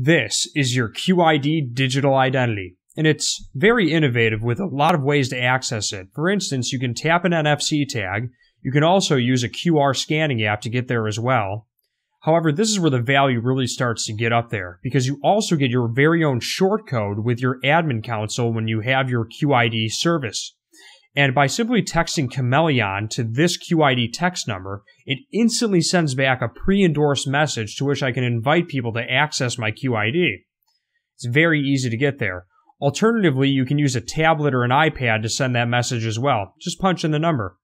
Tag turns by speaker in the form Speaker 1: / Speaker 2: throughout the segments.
Speaker 1: This is your QID digital identity, and it's very innovative with a lot of ways to access it. For instance, you can tap an NFC tag. You can also use a QR scanning app to get there as well. However, this is where the value really starts to get up there because you also get your very own short code with your admin console when you have your QID service. And by simply texting Chameleon to this QID text number, it instantly sends back a pre endorsed message to which I can invite people to access my QID. It's very easy to get there. Alternatively, you can use a tablet or an iPad to send that message as well. Just punch in the number.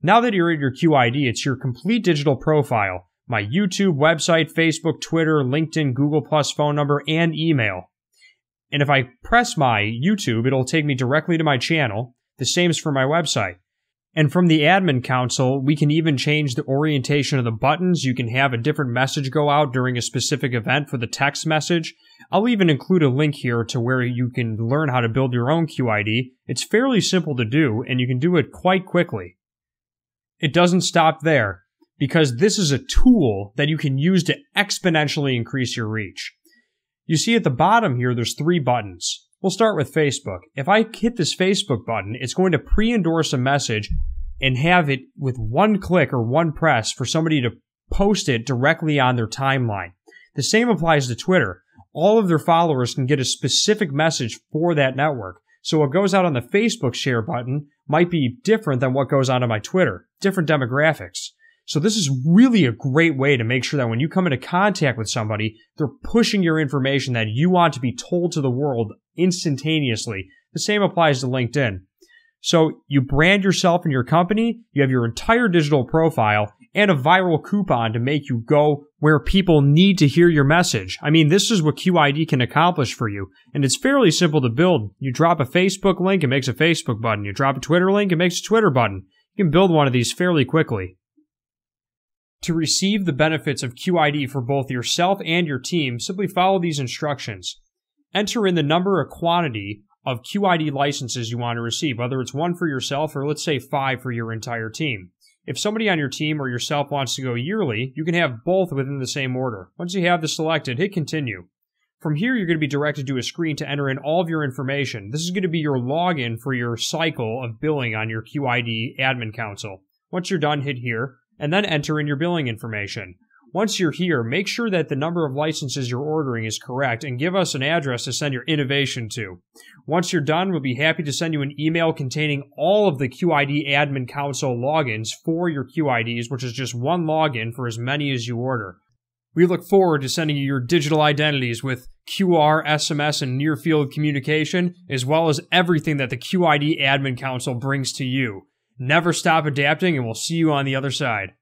Speaker 1: Now that you're at your QID, it's your complete digital profile my YouTube, website, Facebook, Twitter, LinkedIn, Google, phone number, and email. And if I press my YouTube, it'll take me directly to my channel. The same is for my website. And from the admin council, we can even change the orientation of the buttons. You can have a different message go out during a specific event for the text message. I'll even include a link here to where you can learn how to build your own QID. It's fairly simple to do, and you can do it quite quickly. It doesn't stop there, because this is a tool that you can use to exponentially increase your reach. You see at the bottom here, there's three buttons. We'll start with Facebook. If I hit this Facebook button, it's going to pre endorse a message and have it with one click or one press for somebody to post it directly on their timeline. The same applies to Twitter. All of their followers can get a specific message for that network. So what goes out on the Facebook share button might be different than what goes out on my Twitter, different demographics. So this is really a great way to make sure that when you come into contact with somebody, they're pushing your information that you want to be told to the world instantaneously. The same applies to LinkedIn. So you brand yourself and your company, you have your entire digital profile and a viral coupon to make you go where people need to hear your message. I mean, this is what QID can accomplish for you. And it's fairly simple to build. You drop a Facebook link, it makes a Facebook button. You drop a Twitter link, it makes a Twitter button. You can build one of these fairly quickly. To receive the benefits of QID for both yourself and your team, simply follow these instructions enter in the number or quantity of QID licenses you want to receive, whether it's one for yourself or let's say five for your entire team. If somebody on your team or yourself wants to go yearly, you can have both within the same order. Once you have this selected, hit continue. From here, you're going to be directed to a screen to enter in all of your information. This is going to be your login for your cycle of billing on your QID admin council. Once you're done, hit here, and then enter in your billing information. Once you're here, make sure that the number of licenses you're ordering is correct and give us an address to send your innovation to. Once you're done, we'll be happy to send you an email containing all of the QID Admin Council logins for your QIDs, which is just one login for as many as you order. We look forward to sending you your digital identities with QR, SMS, and near field communication, as well as everything that the QID Admin Council brings to you. Never stop adapting, and we'll see you on the other side.